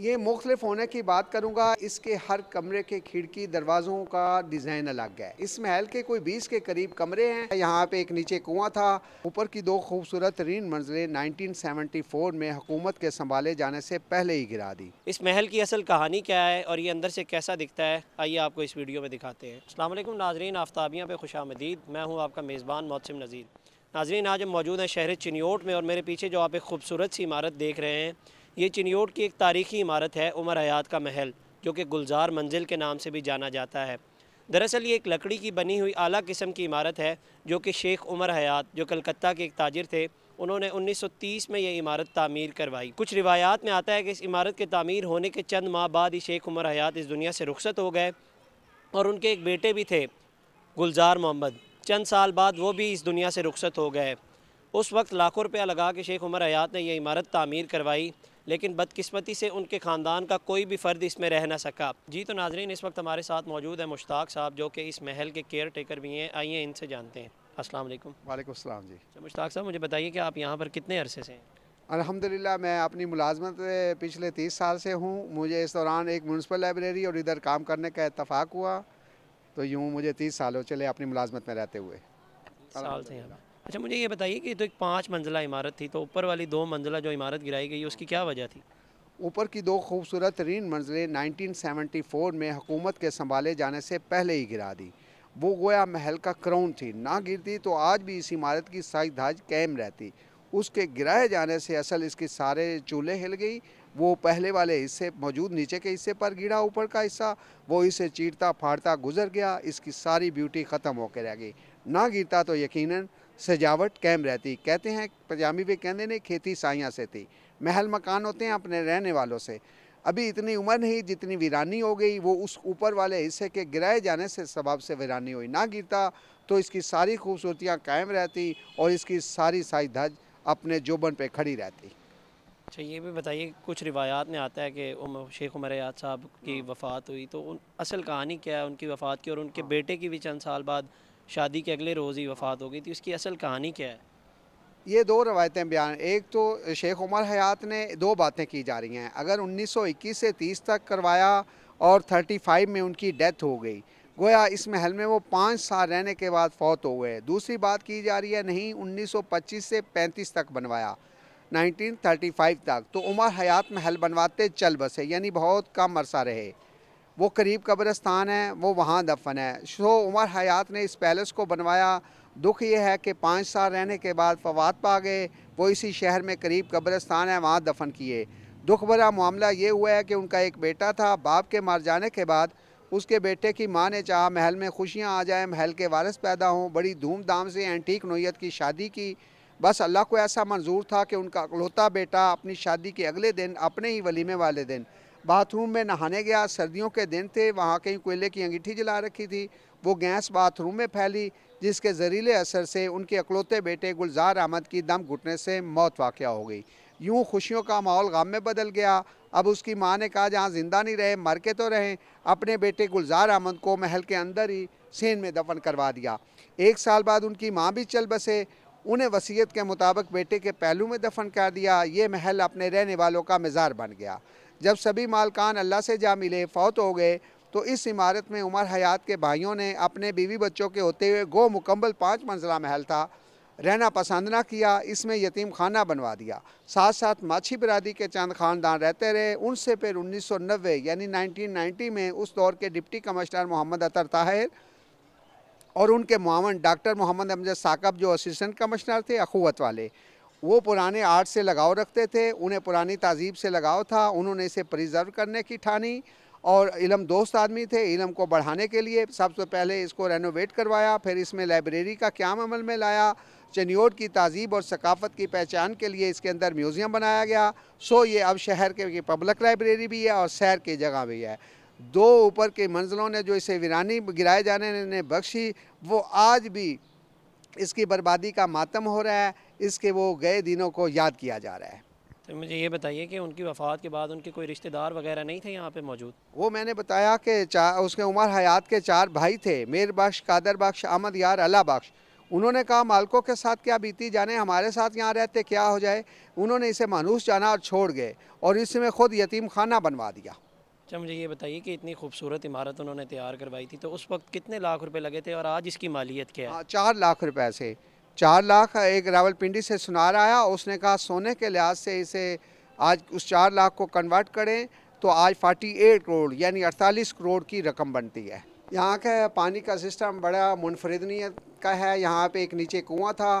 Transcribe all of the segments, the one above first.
ये मुख्तलिफ होने की बात करूँगा इसके हर कमरे के खिड़की दरवाज़ों का डिज़ाइन अलग है इस महल के कोई बीस के करीब कमरे हैं यहाँ पे एक नीचे कुआं था ऊपर की दो खूबसूरत नाइनटीन मंजिलें 1974 में हुकूमत के संभाले जाने से पहले ही गिरा दी इस महल की असल कहानी क्या है और ये अंदर से कैसा दिखता है आइए आपको इस वीडियो में दिखाते हैं अल्लाम नाजरीन आफ्ताबिया पे खुश मदीद मैं हूँ आपका मेज़बान मौसम नज़ीर नाजरीन आज हम मौजूद हैं शहर चिनियोट में और मेरे पीछे जो आप एक खूबसूरत सी इमारत देख रहे हैं ये चिनियोट की एक तारीखी इमारत है उमर हयात का महल जो कि गुलजार मंजिल के नाम से भी जाना जाता है दरअसल ये एक लकड़ी की बनी हुई आला किस्म की इमारत है जो कि शेख उमर हयात जो कलकत्ता के एक ताजिर थे उन्होंने 1930 में यह इमारत तामीर करवाई कुछ रिवायात में आता है कि इस इमारत के तामीर होने के चंद माह बाद ही शेख उमर हयात इस दुनिया से रुखसत हो गए और उनके एक बेटे भी थे गुलजार मोहम्मद चंद साल बाद वो भी इस दुनिया से रुखसत हो गए उस वक्त लाखों रुपया लगा के शेख उमर हयात ने यह इमारत तामीर करवाई लेकिन बदकस्मती से उनके ख़ानदान का कोई भी फ़र्द इसमें रह ना सका जी तो नाजरीन इस वक्त हमारे साथ मौजूद है मुश्ताक साहब जो कि इस महल के केयर टेकर भी हैं आइए इनसे जानते हैं अस्सलाम वालेकुम वालेकुम अस्सलाम जी अच्छा, मुश्ताक साहब मुझे बताइए कि आप यहाँ पर कितने अरसे से हैं अलहमदिल्ला मैं अपनी मुलाजमत पिछले तीस साल से हूँ मुझे इस दौरान एक म्यूनसिपल लाइब्रेरी और इधर काम करने का इतफाक़ हुआ तो यूँ मुझे तीस सालों चले अपनी मुलाजमत में रहते हुए साल से यहाँ अच्छा मुझे ये बताइए कि तो एक पाँच मंजिला इमारत थी तो ऊपर वाली दो मंजिला जो इमारत गिराई गई उसकी क्या वजह थी ऊपर की दो खूबसूरत तरीन मंजिलें 1974 में हुकूमत के संभाले जाने से पहले ही गिरा दी वो गोया महल का क्राउन थी ना गिरती तो आज भी इस इमारत की साइज धाज कैम रहती उसके गिराए जाने से असल इसके सारे चूल्हे हिल गई वो पहले वाले हिस्से मौजूद नीचे के हिस्से पर गिरा ऊपर का हिस्सा वो इसे चीरता फाड़ता गुजर गया इसकी सारी ब्यूटी ख़त्म होकर रह गई ना गिरता तो यकीनन सजावट कैम रहती कहते हैं पंजाबी भी कहते ने खेती साइया से थी महल मकान होते हैं अपने रहने वालों से अभी इतनी उम्र नहीं जितनी वीरानी हो गई वो उस ऊपर वाले हिस्से के गिराए जाने से सबाब से वीरानी हुई ना गिरता तो इसकी सारी खूबसूरतियाँ कायम रहती और इसकी सारी धज अपने जोबन पे खड़ी रहती अच्छा ये भी बताइए कुछ रिवायात में आता है कि शेख उमर याद साहब की हाँ। वफ़ात हुई तो उन असल कहानी क्या है उनकी वफ़ात की और उनके हाँ। बेटे की भी चंद साल बाद शादी के अगले रोज़ ही वफात हो गई थी उसकी असल कहानी क्या है ये दो रवायतें बयान एक तो शेख उमर हयात ने दो बातें की जा रही हैं अगर 1921 से 30 तक करवाया और 35 में उनकी डेथ हो गई गोया इस महल में वो पाँच साल रहने के बाद फौत हो गए दूसरी बात की जा रही है नहीं 1925 से 35 तक बनवाया 1935 तक तो उमर हयात महल बनवाते चल बसे यानी बहुत कम अरसा रहे वो करीब कब्रस्तान है वो वहाँ दफन है शो उमर हयात ने इस पैलेस को बनवाया दुख ये है कि पाँच साल रहने के बाद फवाद पा गए वो इसी शहर में करीब कब्रस्तान है वहाँ दफन किए दुख भरा मामला ये हुआ है कि उनका एक बेटा था बाप के मार जाने के बाद उसके बेटे की माँ ने चाह महल में खुशियाँ आ जाएं महल के वारस पैदा हों बड़ी धूमधाम से एंटीक नोयत की शादी की बस अल्लाह को ऐसा मंजूर था कि उनका अकलौता बेटा अपनी शादी के अगले दिन अपने ही वलीमे वाले दिन बाथरूम में नहाने गया सर्दियों के दिन थे वहाँ कहीं कोयले की अंगीठी जला रखी थी वो गैस बाथरूम में फैली जिसके ज़रीले असर से उनके अकलौते बेटे गुलजार अहमद की दम घुटने से मौत वाक़ हो गई यूँ खुशियों का माहौल गम में बदल गया अब उसकी माँ ने कहा जहाँ ज़िंदा नहीं रहे मर के तो रहें अपने बेटे गुलजार अहमद को महल के अंदर ही सेन में दफन करवा दिया एक साल बाद उनकी माँ भी चल बसे उन्हें वसीयत के मुताबिक बेटे के पहलू में दफन कर दिया ये महल अपने रहने वालों का मज़ार बन गया जब सभी मालकान अल्लाह से जा मिले फौत हो गए तो इस इमारत में उमर हयात के भाइयों ने अपने बीवी बच्चों के होते हुए गो मुकम्मल पाँच मंजिला महल था रहना पसंद ना किया इसमें यतीम खाना बनवा दिया साथ साथ माछी बरादी के चंद खानदान रहते रहे उनसे फिर उन्नीस सौ नब्बे यानी नाइनटीन नाइन्टी में उस दौर के डिप्टी कमिश्नर मोहम्मद अतर ताहिर और उनके मामन डॉक्टर मोहम्मद अमजद साकब जो असिस्टेंट कमिश्नर थे अखूवत वाले वो पुराने आर्ट से लगाव रखते थे उन्हें पुरानी तहजीब से लगाव था उन्होंने इसे प्रिजर्व करने की ठानी और इलम दोस्त आदमी थे इलम को बढ़ाने के लिए सबसे पहले इसको रेनोवेट करवाया फिर इसमें लाइब्रेरी का क्या अमल में लाया चनियोट की तहजीब और सकाफ़त की पहचान के लिए इसके अंदर म्यूज़ियम बनाया गया सो ये अब शहर के पब्लिक लाइब्रेरी भी है और शहर की जगह भी है दो ऊपर के मंजिलों ने जो इसे वीरानी गिराए जाने ने बख्शी वो आज भी इसकी बर्बादी का मातम हो रहा है इसके वो गए दिनों को याद किया जा रहा है तो मुझे ये बताइए कि उनकी वफ़ात के बाद उनके कोई रिश्तेदार वगैरह नहीं थे यहाँ पे मौजूद वो मैंने बताया कि उसके उमर हयात के चार भाई थे मेर बख्श कादर बख्श अहमद यार अला बख्श उन्होंने कहा मालकों के साथ क्या बीती जाने हमारे साथ यहाँ रहते क्या हो जाए उन्होंने इसे मानूस जाना और छोड़ गए और इसमें ख़ुद यतीम खाना बनवा दिया अच्छा मुझे ये बताइए कि इतनी खूबसूरत इमारत उन्होंने तैयार करवाई थी तो उस वक्त कितने लाख रुपए लगे थे और आज इसकी मालियत क्या है हाँ, चार लाख रुपए से चार लाख एक रावलपिंडी से सुनार आया उसने कहा सोने के लिहाज से इसे आज उस चार लाख को कन्वर्ट करें तो आज 48 करोड़ यानी 48 करोड़ की रकम बनती है यहाँ का पानी का सिस्टम बड़ा मुनफरदनीत का है यहाँ पे एक नीचे कुआं था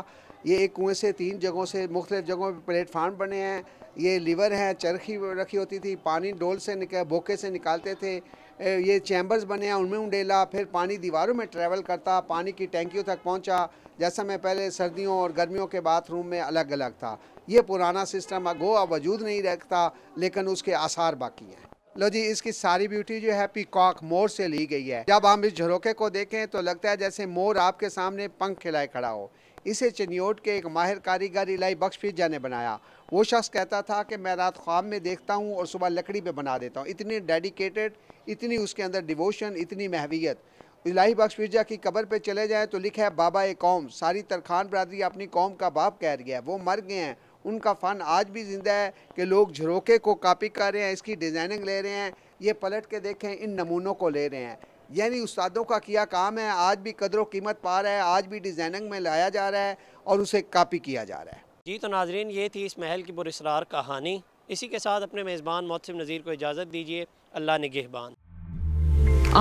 ये एक कुएं से तीन जगहों से मुख्तलिफ जगहों पर प्लेटफार्म बने हैं ये लीवर हैं चरखी रखी होती थी पानी डोल से निकल भोके से निकालते थे ये चैम्बर्स बने हैं उनमें उंडेला फिर पानी दीवारों में ट्रैवल करता पानी की टैंकियों तक पहुंचा जैसा मैं पहले सर्दियों और गर्मियों के बाथरूम में अलग अलग था ये पुराना सिस्टम गो अब वजूद नहीं रखता लेकिन उसके आसार बाकी हैं लो जी इसकी सारी ब्यूटी जो है पीकॉक मोर से ली गई है जब हम इस झरोके को देखें तो लगता है जैसे मोर आपके सामने पंख खिलाए खड़ा हो इसे चनियोट के एक माहिर कारीगर इलाई बख्शपीर जा ने बनाया वो शख्स कहता था कि मैं रात ख्वाब में देखता हूँ और सुबह लकड़ी पर बना देता हूँ इतनी डेडिकेटेड इतनी उसके अंदर डिवोशन इतनी महवियत इलाही बख्श मिर्जा की कबर पे चले जाएँ तो लिखा है बाबा ए कौम सारी तरखान बरदरी अपनी कौम का बाप कह रही है वो मर गए हैं उनका फ़न आज भी ज़िंदा है कि लोग झरोके को कापी कर रहे हैं इसकी डिज़ाइनिंग ले रहे हैं ये पलट के देखें इन नमूनों को ले रहे हैं यानी उस्तादों का किया काम है आज भी कदर कीमत पा रहा है आज भी डिज़ाइनिंग में लाया जा रहा है और उसे कापी किया जा रहा है जी तो नाजरीन ये थी इस महल की बुरसरार कहानी इसी के साथ अपने मेज़बान मौसम नज़ीर को इजाज़त दीजिए अल्लाह निगहबान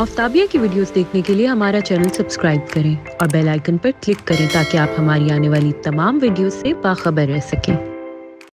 आफ्ताबिया की वीडियोस देखने के लिए हमारा चैनल सब्सक्राइब करें और बेल आइकन पर क्लिक करें ताकि आप हमारी आने वाली तमाम वीडियो से बाखबर रह सकें